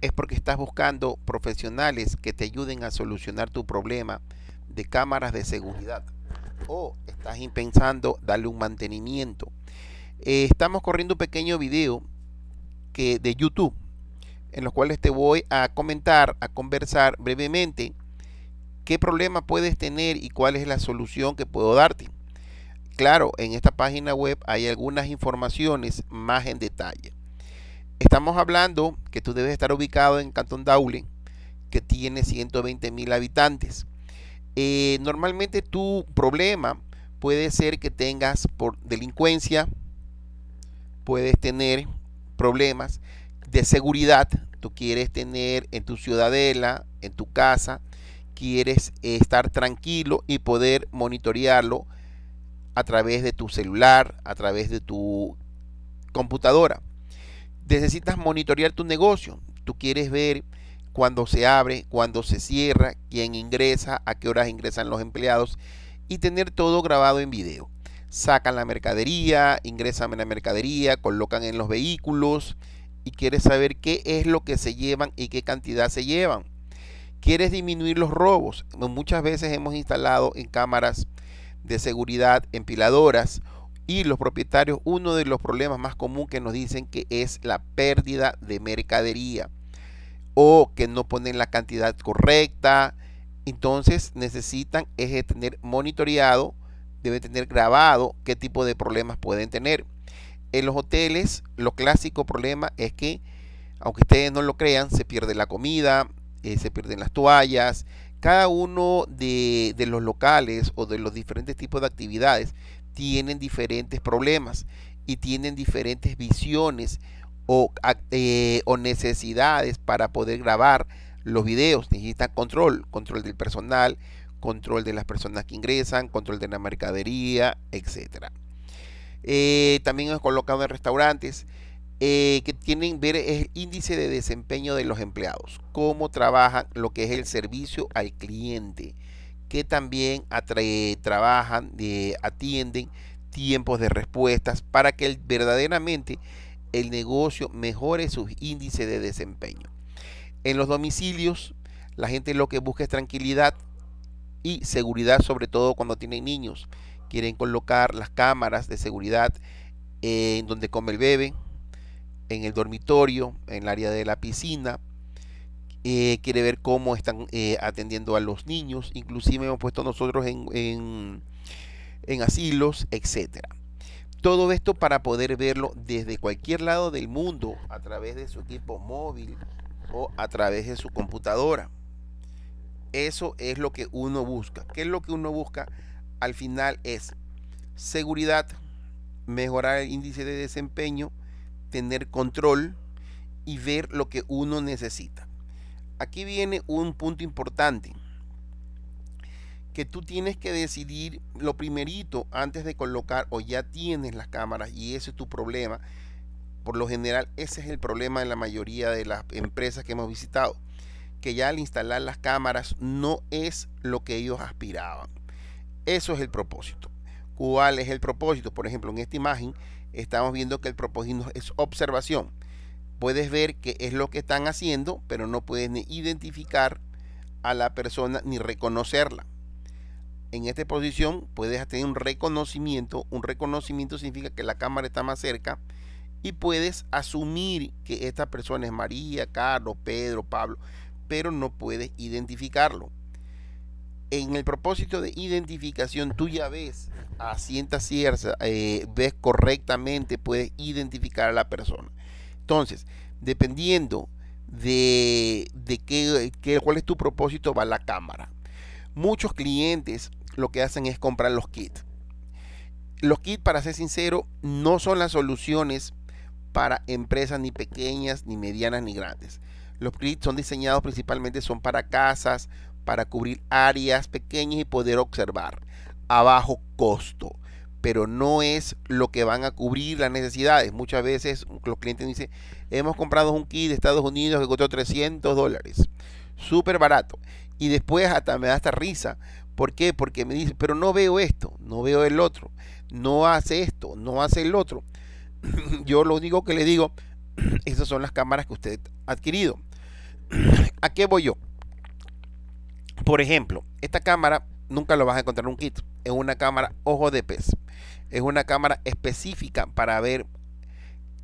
es porque estás buscando profesionales que te ayuden a solucionar tu problema de cámaras de seguridad o estás pensando darle un mantenimiento. Eh, estamos corriendo un pequeño video que, de YouTube en los cuales te voy a comentar, a conversar brevemente qué problema puedes tener y cuál es la solución que puedo darte. Claro, en esta página web hay algunas informaciones más en detalle. Estamos hablando que tú debes estar ubicado en Cantón Daule, que tiene 120 mil habitantes. Eh, normalmente tu problema puede ser que tengas por delincuencia, puedes tener problemas de seguridad, tú quieres tener en tu ciudadela, en tu casa, quieres estar tranquilo y poder monitorearlo a través de tu celular, a través de tu computadora necesitas monitorear tu negocio. Tú quieres ver cuándo se abre, cuándo se cierra, quién ingresa, a qué horas ingresan los empleados y tener todo grabado en video. Sacan la mercadería, ingresan la mercadería, colocan en los vehículos y quieres saber qué es lo que se llevan y qué cantidad se llevan. Quieres disminuir los robos. Muchas veces hemos instalado en cámaras de seguridad empiladoras y los propietarios, uno de los problemas más comunes que nos dicen que es la pérdida de mercadería o que no ponen la cantidad correcta. Entonces necesitan es tener monitoreado, debe tener grabado qué tipo de problemas pueden tener. En los hoteles, lo clásico problema es que, aunque ustedes no lo crean, se pierde la comida, eh, se pierden las toallas. Cada uno de, de los locales o de los diferentes tipos de actividades tienen diferentes problemas y tienen diferentes visiones o, eh, o necesidades para poder grabar los videos. Necesitan control, control del personal, control de las personas que ingresan, control de la mercadería, etcétera. Eh, también hemos colocado en restaurantes eh, que tienen ver el índice de desempeño de los empleados, cómo trabajan, lo que es el servicio al cliente, que también trabajan, eh, atienden tiempos de respuestas para que verdaderamente el negocio mejore sus índices de desempeño. En los domicilios, la gente lo que busca es tranquilidad y seguridad, sobre todo cuando tienen niños. Quieren colocar las cámaras de seguridad en donde come el bebé, en el dormitorio, en el área de la piscina, eh, quiere ver cómo están eh, atendiendo a los niños, inclusive hemos puesto nosotros en, en asilos, etcétera. Todo esto para poder verlo desde cualquier lado del mundo, a través de su equipo móvil o a través de su computadora. Eso es lo que uno busca. ¿Qué es lo que uno busca? Al final es seguridad, mejorar el índice de desempeño, tener control y ver lo que uno necesita aquí viene un punto importante que tú tienes que decidir lo primerito antes de colocar o ya tienes las cámaras y ese es tu problema. Por lo general ese es el problema de la mayoría de las empresas que hemos visitado, que ya al instalar las cámaras no es lo que ellos aspiraban. Eso es el propósito. ¿Cuál es el propósito? Por ejemplo, en esta imagen estamos viendo que el propósito es observación puedes ver qué es lo que están haciendo, pero no puedes ni identificar a la persona ni reconocerla. En esta posición puedes tener un reconocimiento. Un reconocimiento significa que la cámara está más cerca y puedes asumir que esta persona es María, Carlos, Pedro, Pablo, pero no puedes identificarlo. En el propósito de identificación, tú ya ves a cierta eh, ves correctamente, puedes identificar a la persona. Entonces, dependiendo de, qué, cuál es tu propósito, va la cámara. Muchos clientes lo que hacen es comprar los kits. Los kits, para ser sincero, no son las soluciones para empresas ni pequeñas, ni medianas, ni grandes. Los kits son diseñados principalmente son para casas, para cubrir áreas pequeñas y poder observar a bajo costo pero no es lo que van a cubrir las necesidades. Muchas veces los clientes dicen, hemos comprado un kit de Estados Unidos que costó 300 dólares, súper barato. Y después hasta me da esta risa. ¿Por qué? Porque me dice, pero no veo esto, no veo el otro, no hace esto, no hace el otro. Yo lo único que le digo, esas son las cámaras que usted ha adquirido. ¿A qué voy yo? Por ejemplo, esta cámara nunca lo vas a encontrar en un kit. Es una cámara ojo de pez. Es una cámara específica para ver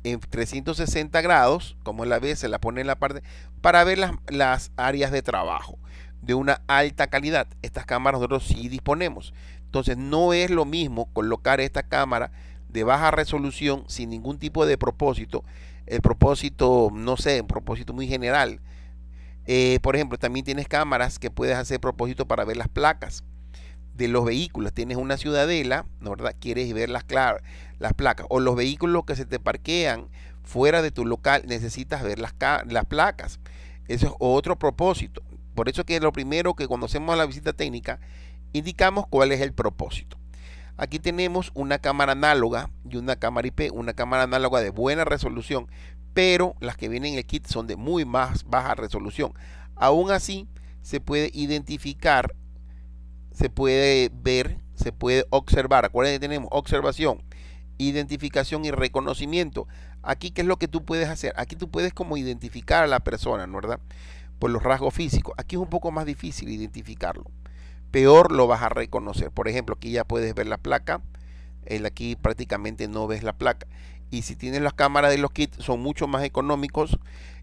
en 360 grados, como la vez se la pone en la parte, para ver las, áreas de trabajo de una alta calidad. Estas cámaras nosotros sí disponemos. Entonces no es lo mismo colocar esta cámara de baja resolución sin ningún tipo de propósito. El propósito, no sé, un propósito muy general. Eh, por ejemplo, también tienes cámaras que puedes hacer propósito para ver las placas de los vehículos. Tienes una ciudadela, ¿no verdad? Quieres ver las, las placas. O los vehículos que se te parquean fuera de tu local, necesitas ver las, las placas. Eso es otro propósito. Por eso que lo primero que conocemos a la visita técnica, indicamos cuál es el propósito. Aquí tenemos una cámara análoga y una cámara IP, una cámara análoga de buena resolución, pero las que vienen en el kit son de muy más baja resolución. Aún así, se puede identificar se puede ver, se puede observar. Acuérdense, tenemos observación, identificación y reconocimiento. Aquí, ¿qué es lo que tú puedes hacer? Aquí tú puedes como identificar a la persona, ¿no verdad? Por los rasgos físicos. Aquí es un poco más difícil identificarlo. Peor lo vas a reconocer. Por ejemplo, aquí ya puedes ver la placa. El aquí prácticamente no ves la placa. Y si tienes las cámaras de los kits, son mucho más económicos.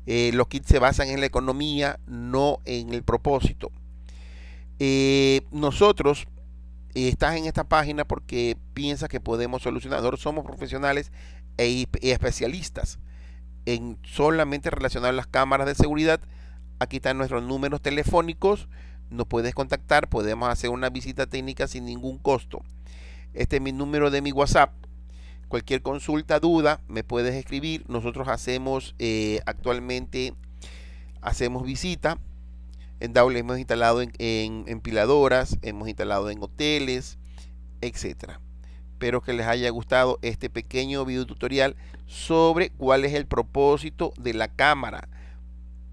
Eh, los kits se basan en la economía, no en el propósito. Eh, nosotros eh, estás en esta página porque piensas que podemos solucionar. Nosotros somos profesionales e, especialistas en solamente relacionar las cámaras de seguridad. Aquí están nuestros números telefónicos. Nos puedes contactar, podemos hacer una visita técnica sin ningún costo. Este es mi número de mi WhatsApp. Cualquier consulta, duda, me puedes escribir. Nosotros hacemos eh, actualmente, hacemos visita en doble, hemos instalado en, empiladoras, hemos instalado en hoteles, etcétera. Espero que les haya gustado este pequeño video tutorial sobre cuál es el propósito de la cámara.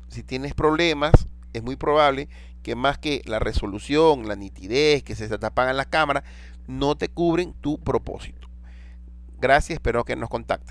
Si tienes problemas, es muy probable que más que la resolución, la nitidez, que se tapan la cámara no te cubren tu propósito. Gracias, espero que nos contacten.